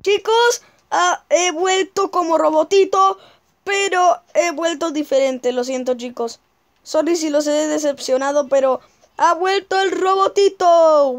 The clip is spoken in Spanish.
Chicos, ah, he vuelto como robotito, pero he vuelto diferente, lo siento chicos. Sorry si los he decepcionado, pero ha vuelto el robotito.